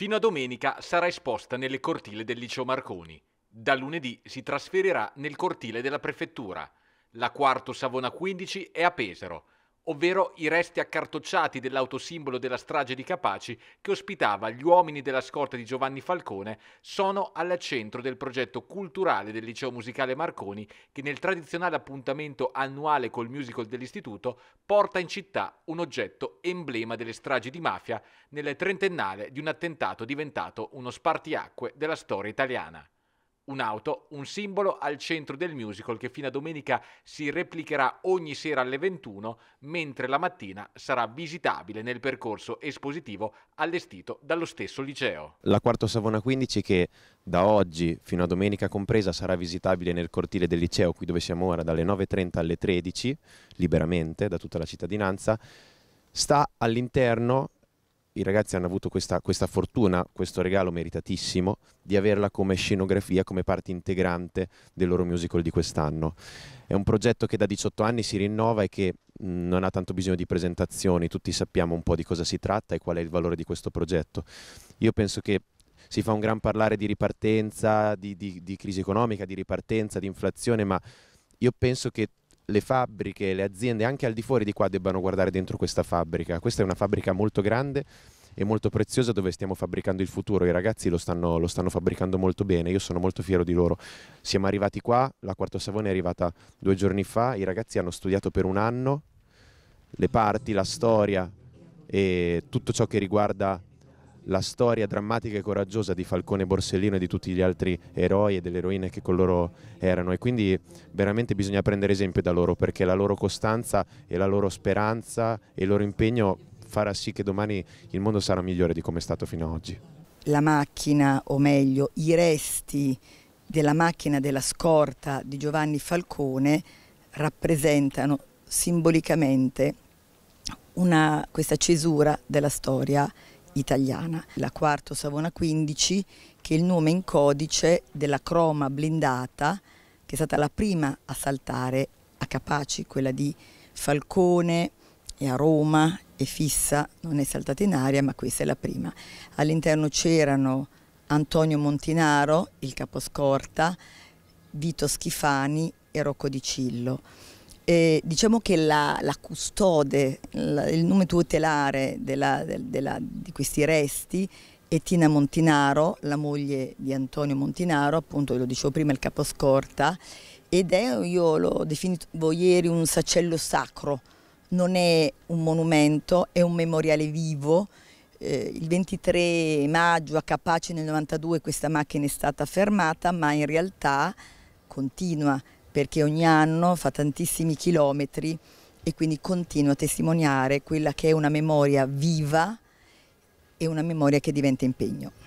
Fino a domenica sarà esposta nelle cortile del liceo Marconi. Da lunedì si trasferirà nel cortile della prefettura. La quarto Savona 15 è a Pesaro ovvero i resti accartocciati dell'autosimbolo della strage di Capaci che ospitava gli uomini della scorta di Giovanni Falcone, sono al centro del progetto culturale del Liceo Musicale Marconi che nel tradizionale appuntamento annuale col musical dell'istituto porta in città un oggetto emblema delle stragi di mafia nel trentennale di un attentato diventato uno spartiacque della storia italiana. Un'auto, un simbolo al centro del musical che fino a domenica si replicherà ogni sera alle 21, mentre la mattina sarà visitabile nel percorso espositivo allestito dallo stesso liceo. La quarta Savona 15 che da oggi fino a domenica compresa sarà visitabile nel cortile del liceo, qui dove siamo ora, dalle 9.30 alle 13, liberamente da tutta la cittadinanza, sta all'interno i ragazzi hanno avuto questa, questa fortuna, questo regalo meritatissimo, di averla come scenografia, come parte integrante del loro musical di quest'anno. È un progetto che da 18 anni si rinnova e che non ha tanto bisogno di presentazioni, tutti sappiamo un po' di cosa si tratta e qual è il valore di questo progetto. Io penso che si fa un gran parlare di ripartenza, di, di, di crisi economica, di ripartenza, di inflazione, ma io penso che le fabbriche, le aziende anche al di fuori di qua debbano guardare dentro questa fabbrica. Questa è una fabbrica molto grande e molto preziosa dove stiamo fabbricando il futuro. I ragazzi lo stanno, lo stanno fabbricando molto bene, io sono molto fiero di loro. Siamo arrivati qua, la Quarto Savone è arrivata due giorni fa, i ragazzi hanno studiato per un anno le parti, la storia e tutto ciò che riguarda la storia drammatica e coraggiosa di Falcone Borsellino e di tutti gli altri eroi e delle eroine che con loro erano e quindi veramente bisogna prendere esempio da loro perché la loro costanza e la loro speranza e il loro impegno farà sì che domani il mondo sarà migliore di come è stato fino ad oggi. La macchina, o meglio i resti della macchina della scorta di Giovanni Falcone rappresentano simbolicamente una, questa cesura della storia italiana, la quarto Savona 15, che è il nome in codice della croma blindata, che è stata la prima a saltare a Capaci, quella di Falcone e a Roma e Fissa, non è saltata in aria, ma questa è la prima. All'interno c'erano Antonio Montinaro, il caposcorta, Vito Schifani e Rocco Di Cillo. Eh, diciamo che la, la custode, la, il nome tutelare della, della, di questi resti è Tina Montinaro, la moglie di Antonio Montinaro, appunto lo dicevo prima, il caposcorta, ed è, io l'ho definito ieri, un sacello sacro, non è un monumento, è un memoriale vivo. Eh, il 23 maggio a Capace nel 92 questa macchina è stata fermata, ma in realtà continua perché ogni anno fa tantissimi chilometri e quindi continua a testimoniare quella che è una memoria viva e una memoria che diventa impegno.